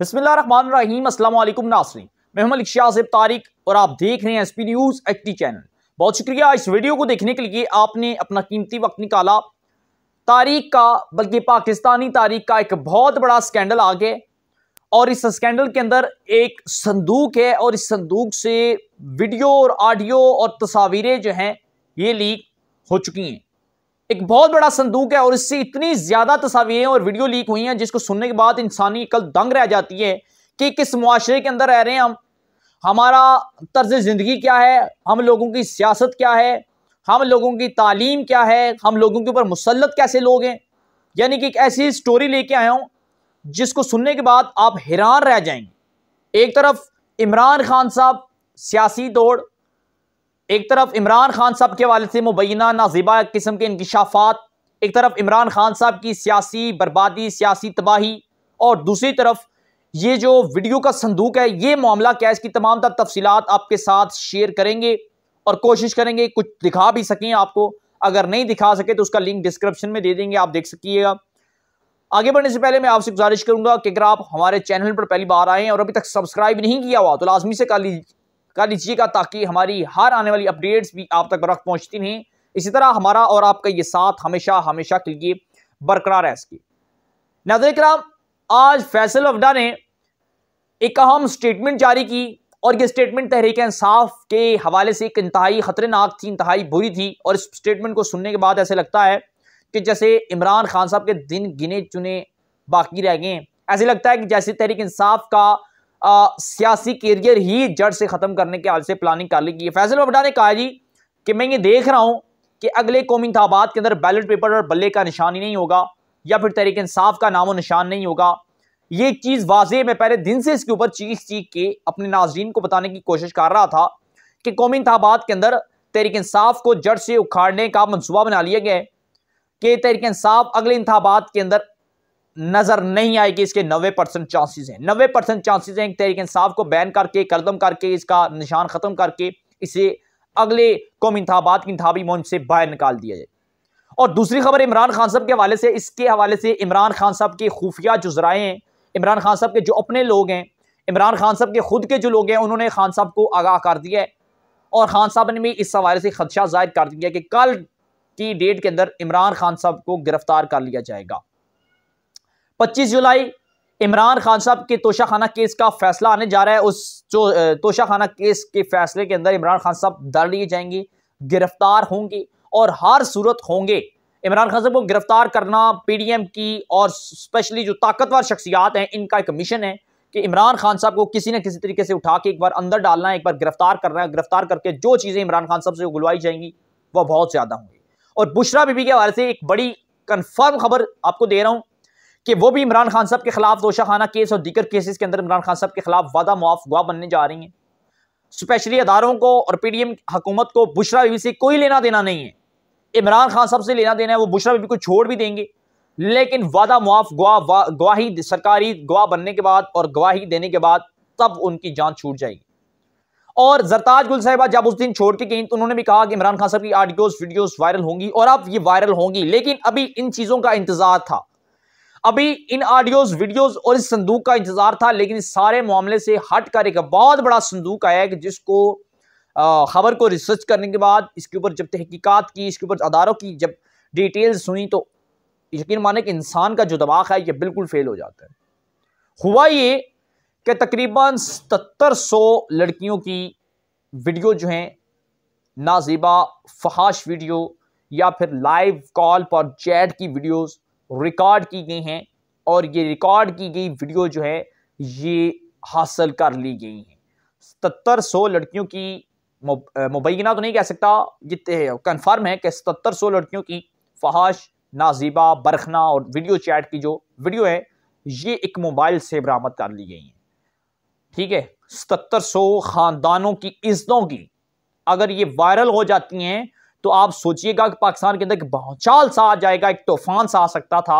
बसमीम अल्लाम नासरीन मैं हमल शाहब तारिक और आप देख रहे हैं S P news H channel बहुत शुक्रिया इस वीडियो को देखने के लिए आपने अपना कीमती वक्त निकाला तारीख का बल्कि पाकिस्तानी तारीख का एक बहुत बड़ा स्कैंडल आ गया और इस स्कैंडल के अंदर एक संदूक है और इस संदूक से वीडियो और ऑडियो और तस्वीरें जो हैं ये लीक हो चुकी हैं एक बहुत बड़ा संदूक है और इससे इतनी ज्यादा तस्वीरें और वीडियो लीक हुई हैं जिसको सुनने के बाद इंसानी कल दंग रह जाती है कि किस मुआरे के अंदर रह रहे हैं हम हमारा तर्ज ज़िंदगी क्या है हम लोगों की सियासत क्या है हम लोगों की तालीम क्या है हम लोगों के ऊपर मुसलत कैसे लोग हैं यानी कि एक ऐसी स्टोरी लेके आया हूँ जिसको सुनने के बाद आप हैरान रह जाएंगे एक तरफ इमरान खान साहब सियासी दौड़ एक तरफ इमरान खान साहब के वाले से मुबैना नाजिबा किस्म के इंकशाफात एक तरफ इमरान खान साहब की सियासी बर्बादी सियासी तबाही और दूसरी तरफ ये जो वीडियो का संदूक है ये मामला क्या है इसकी तमाम तर तफसीत आपके साथ शेयर करेंगे और कोशिश करेंगे कुछ दिखा भी सकें आपको अगर नहीं दिखा सके तो उसका लिंक डिस्क्रिप्शन में दे देंगे आप देख सकिएगा आगे बढ़ने से पहले मैं आपसे गुजारिश करूंगा कि अगर आप हमारे चैनल पर पहली बार आए और अभी तक सब्सक्राइब नहीं किया हुआ तो लाजमी से कर लीजिए कर लीजिएगा ताकि हमारी हर आने वाली अपडेट्स भी आप तक वक्त पहुँचती रहें इसी तरह हमारा और आपका ये साथ हमेशा हमेशा के लिए बरकरार है इसकी नजर कराम आज फैसल अफडा ने एक अहम स्टेटमेंट जारी की और ये स्टेटमेंट तहरीक इंसाफ के हवाले से एक इंतहाई ख़तरनाक थी इंतहाई बुरी थी और इस स्टेटमेंट को सुनने के बाद ऐसे लगता है कि जैसे इमरान खान साहब के दिन गिने चुने बाकी रह गए ऐसे लगता है कि जैसे तहरीक इंसाफ का सियासी करियर ही जड़ से ख़त्म करने के हाल से प्लानिंग कर ली गई है फैसल भट्टा ने कहा जी कि मैं ये देख रहा हूँ कि अगले कौमी इंतबात के अंदर बैलेट पेपर और बल्ले का निशान ही नहीं होगा या फिर तहरीक इंसाफ का नामो निशान नहीं होगा ये चीज़ वाजे मैं पहले दिन से इसके ऊपर चीख चीख के अपने नाजरीन को बताने की कोशिश कर रहा था कि कौमी इंतबात के अंदर तहरीक इंसाफ को जड़ से उखाड़ने का मनसूबा बना लिया गया है कि तहरीक इंसाफ अगले इंतबात के अंदर नजर नहीं आएगी इसके नबे परसेंट चांसेज हैं नबे परसेंट चांसेज़ हैं तहरीक इंसाफ को बैन करके करदम करके इसका निशान ख़त्म करके इसे अगले कौम इंतबात की इंतबी मुहिम से बाहर निकाल दिया जाए और दूसरी खबर इमरान खान साहब के हवाले से इसके हवाले से इमरान खान साहब के खुफिया जो जराए हैं इमरान खान साहब के जो अपने लोग हैं इमरान खान साहब के खुद के जो लोग हैं उन्होंने खान साहब को आगाह कर दिया है और खान साहब ने भी इस हवाले से खदशा जाहिर कर दिया कि कल की डेट के अंदर इमरान खान साहब को गिरफ्तार कर लिया जाएगा पच्चीस जुलाई इमरान खान साहब के तोशाखाना केस का फैसला आने जा रहा है उस जो तोशाखाना केस के फैसले के अंदर इमरान खान साहब धर लिए जाएंगे गिरफ्तार होंगे और हर सूरत होंगे इमरान खान साहब को गिरफ्तार करना पीडीएम की और स्पेशली जो ताकतवर शख्सियात हैं इनका एक मिशन है कि इमरान खान साहब को किसी न किसी तरीके से उठा के एक बार अंदर डालना है एक बार गिरफ्तार करना है गिरफ्तार करके जो चीज़ें इमरान खान साहब से बुलवाई जाएंगी वह बहुत ज़्यादा होंगी और बुशरा बीबी के हवाले से एक बड़ी कन्फर्म खबर आपको दे रहा हूँ कि वो भी इमरान खान साहब के खिलाफ खाना केस और दीगर केसेस के अंदर इमरान खान साहब के खिलाफ वादा मुआफ गुआ बनने जा रही हैं स्पेशली अदारों को और पी डी एम हुकूमत को बुशरा बीबी से कोई लेना देना नहीं है इमरान खान साहब से लेना देना है वो बुशरा बीबी को छोड़ भी देंगे लेकिन वादा मुआफ गुआ गवाही सरकारी गवाह बनने के बाद और गवाही देने के बाद तब उनकी जान छूट जाएगी और जरताज गुल साहिबा जब उस दिन छोड़ के गई तो उन्होंने भी कहा कि इमरान खान साहब की आर्टिकल्स वीडियोस वायरल होंगी और अब ये वायरल होंगी लेकिन अभी इन चीज़ों का इंतजार था अभी इन ऑडियोज वीडियोज और इस संदूक का इंतजार था लेकिन सारे मामले से हट कर एक बहुत बड़ा संदूक आया है कि जिसको खबर को रिसर्च करने के बाद इसके ऊपर जब तहकीकत की इसके ऊपर अदारों की जब डिटेल्स सुनी तो यकीन माने कि इंसान का जो दबाव है ये बिल्कुल फेल हो जाता है हुआ ये कि तकरीबन सतर सौ लड़कियों की वीडियो जो हैं नाजीबा फहाश वीडियो या फिर लाइव कॉल पर चैट की वीडियोज़ रिकॉर्ड की गई हैं और ये रिकॉर्ड की गई वीडियो जो है ये हासिल कर ली गई हैं सतर सौ लड़कियों की मुबैना तो नहीं कह सकता जितने कन्फर्म है कि सतर सौ लड़कियों की फहाश नाजीबा बरखना और वीडियो चैट की जो वीडियो है ये एक मोबाइल से बरामद कर ली गई हैं ठीक है सतर सौ ख़ानदानों की इज्जतों की अगर ये वायरल हो जाती हैं तो आप सोचिएगा कि पाकिस्तान के अंदर एक भौचाल सा आ जाएगा एक तूफान सा आ सकता था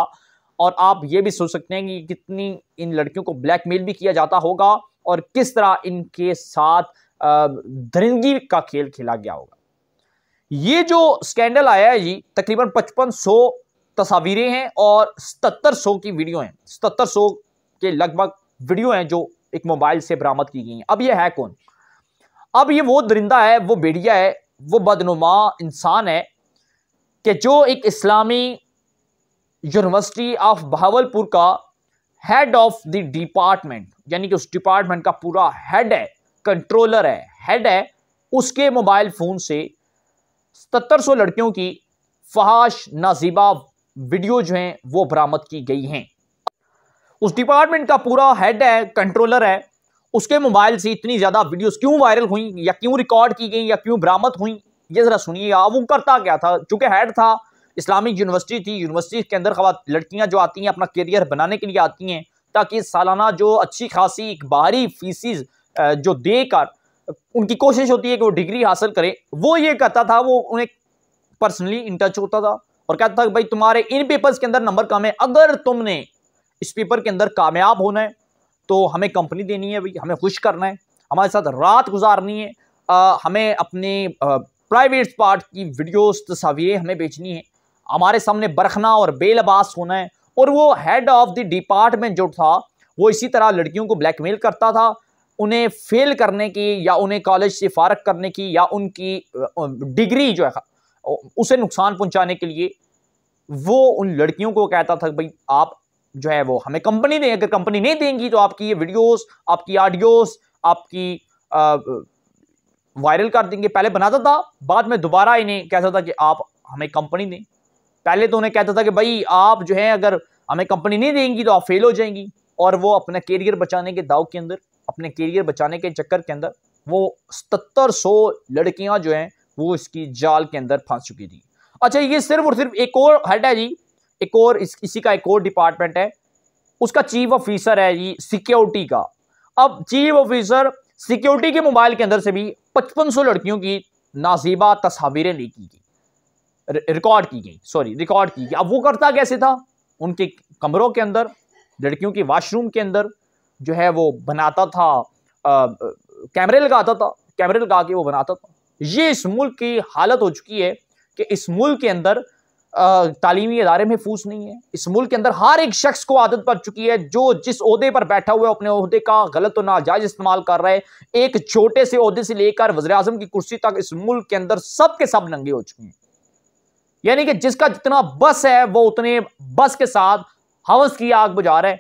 और आप ये भी सोच सकते हैं कि कितनी इन लड़कियों को ब्लैकमेल भी किया जाता होगा और किस तरह इनके साथ दरिंदगी का खेल खेला गया होगा ये जो स्कैंडल आया है जी तकरीबन पचपन सौ तस्वीरें हैं और सतर सौ की वीडियो हैं सतर सौ के लगभग वीडियो हैं जो एक मोबाइल से बरामद की गई हैं अब ये है कौन अब ये वो दरिंदा है वो बेड़िया है वो बदनुमा इंसान है कि जो एक इस्लामी यूनिवर्सिटी ऑफ बहावलपुर का हेड ऑफ द डिपार्टमेंट यानी कि उस डिपार्टमेंट का पूरा हेड है कंट्रोलर है हेड है उसके मोबाइल फ़ोन से सत्तर सौ लड़कियों की फहाश नाजीबा वीडियो जो हैं वो बरामद की गई हैं उस डिपार्टमेंट का पूरा हेड है कंट्रोलर है उसके मोबाइल से इतनी ज़्यादा वीडियोस क्यों वायरल हुई या क्यों रिकॉर्ड की गई या क्यों बरामद हुई ये ज़रा सुनिए आप वो करता क्या था चूँकि हेड था इस्लामिक यूनिवर्सिटी थी यूनिवर्सिटी के अंदर खबर लड़कियाँ जो आती हैं अपना करियर बनाने के लिए आती हैं ताकि सालाना जो अच्छी खासी एक बाहरी फीसिस जो देकर उनकी कोशिश होती है कि वो डिग्री हासिल करें वो ये कहता था वो उन्हें पर्सनली इन टच होता था और कहता था भाई तुम्हारे इन पेपर्स के अंदर नंबर कम है अगर तुमने इस पेपर के अंदर कामयाब होना है तो हमें कंपनी देनी है भाई हमें खुश करना है हमारे साथ रात गुजारनी है आ, हमें अपने प्राइवेट पार्ट की वीडियोस तस्वीरें हमें बेचनी है हमारे सामने बरखना और बेलबास होना है और वो हेड ऑफ द डिपार्टमेंट जो था वो इसी तरह लड़कियों को ब्लैकमेल करता था उन्हें फेल करने की या उन्हें कॉलेज से फारग करने की या उनकी डिग्री जो है उसे नुकसान पहुंचाने के लिए वो उन लड़कियों को कहता था भाई आप जो है वो हमें कंपनी दे अगर कंपनी नहीं देंगी तो आपकी ये वीडियोस आपकी ऑडियोस आपकी वायरल कर देंगे पहले बनाता था बाद में दोबारा इन्हें कहता था कि आप हमें कंपनी दें पहले तो उन्हें कहता था कि भाई आप जो है अगर हमें कंपनी नहीं देंगी तो आप फेल हो जाएंगी और वो अपना कैरियर बचाने के दाव के अंदर अपने कैरियर बचाने के चक्कर के अंदर वो सतर सौ लड़कियां जो हैं वो इसकी जाल के अंदर फंस चुकी थी अच्छा ये सिर्फ और सिर्फ एक और हट है जी एक और इस, इसी का एक और डिपार्टमेंट है उसका चीफ ऑफिसर है जी सिक्योरिटी का अब चीफ ऑफिसर सिक्योरिटी के मोबाइल के अंदर से भी 5500 लड़कियों की नाजीबा तस्वीरें ली की गई रिकॉर्ड की गई सॉरी रिकॉर्ड की गई अब वो करता कैसे था उनके कमरों के अंदर लड़कियों के वाशरूम के अंदर जो है वो बनाता था कैमरे लगाता था कैमरे लगा के वो बनाता था ये इस मुल्क की हालत हो चुकी है कि इस मुल्क के अंदर तालीमी इदारे फूस नहीं है इस मुल्क के अंदर हर एक शख्स को आदत पड़ चुकी है जो जिस अहदे पर बैठा हुआ है अपने अहदे का गलत और नाजायज इस्तेमाल कर रहा है एक छोटे से अहदे से लेकर वजर अजम की कुर्सी तक इस मुल्क के अंदर सब के सब नंगे हो चुके हैं यानी कि जिसका जितना बस है वो उतने बस के साथ हवस की आग बुझा रहा है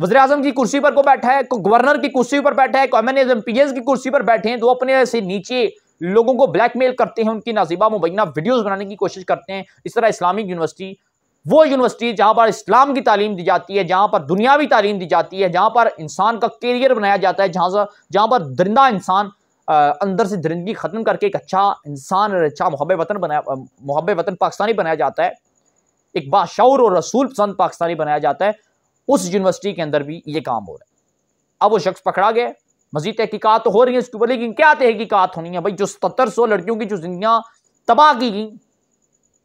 वजर अजम की कुर्सी पर को बैठा है को गवर्नर की कुर्सी पर बैठा है को M N M P S की कुर्सी पर बैठे हैं तो अपने से नीचे लोगों को ब्लैकमेल करते हैं उनकी नाजिबा मुबैना वीडियोस बनाने की कोशिश करते हैं इस तरह इस्लामिक यूनिवर्सिटी वो यूनिवर्सिटी जहाँ पर इस्लाम की तालीम दी जाती है जहाँ पर दुनियावी तालीम दी जाती है जहाँ पर इंसान का करियर बनाया जाता है जहाँ जहाँ पर दरिंदा इंसान अंदर से दरिंदगी ख़त्म करके एक अच्छा इंसान और अच्छा महब वतन बनाया महब वतन पाकिस्तानी बनाया जाता है एक बाशर और रसूल पसंद पाकिस्तानी बनाया जाता है उस यूनिवर्सिटी के अंदर भी ये काम हो रहा है अब वो शख्स पकड़ा गया मजीद तहकीकत तो हो रही है इसके ऊपर लेकिन क्या तहकीकत होनी है भाई जो सतर सौ लड़कियों की जो जिंदियाँ तबाह की गई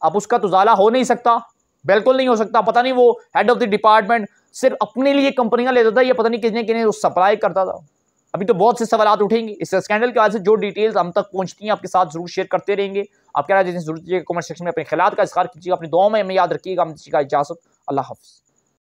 अब उसका तो जाला हो नहीं सकता बिल्कुल नहीं हो सकता पता नहीं वो हेड ऑफ द डिपार्टमेंट सिर्फ अपने लिए कंपनियां लेता था या पता नहीं किसने किसने सप्लाई करता था अभी तो बहुत से सवाल उठेंगे इस स्कैंडल के बाद से जो डिटेल्स हम तक पहुंचती हैं आपके साथ जरूर शेयर करते रहेंगे आप क्या राय जरूर कमेंट सेक्शन में अपने खिलाफ का इजहार कीजिएगा अपने दो में हमें याद रखिएगा हम का इजाजत अल्लाह हाफ़